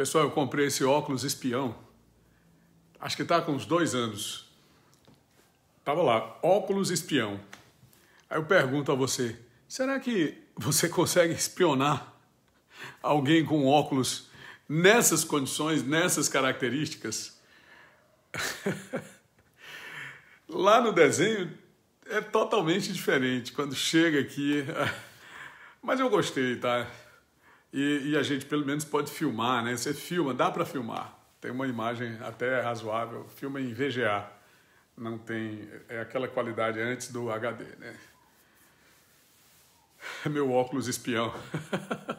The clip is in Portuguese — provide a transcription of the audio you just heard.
Pessoal, eu comprei esse óculos espião. Acho que tá com uns dois anos. Tava lá, óculos espião. Aí eu pergunto a você, será que você consegue espionar alguém com óculos nessas condições, nessas características? lá no desenho é totalmente diferente. Quando chega aqui. Mas eu gostei, tá? e, e a gente pelo menos pode filmar, né? Você filma, dá para filmar. Tem uma imagem até razoável, filma em VGA. Não tem é aquela qualidade antes do HD, né? Meu óculos espião.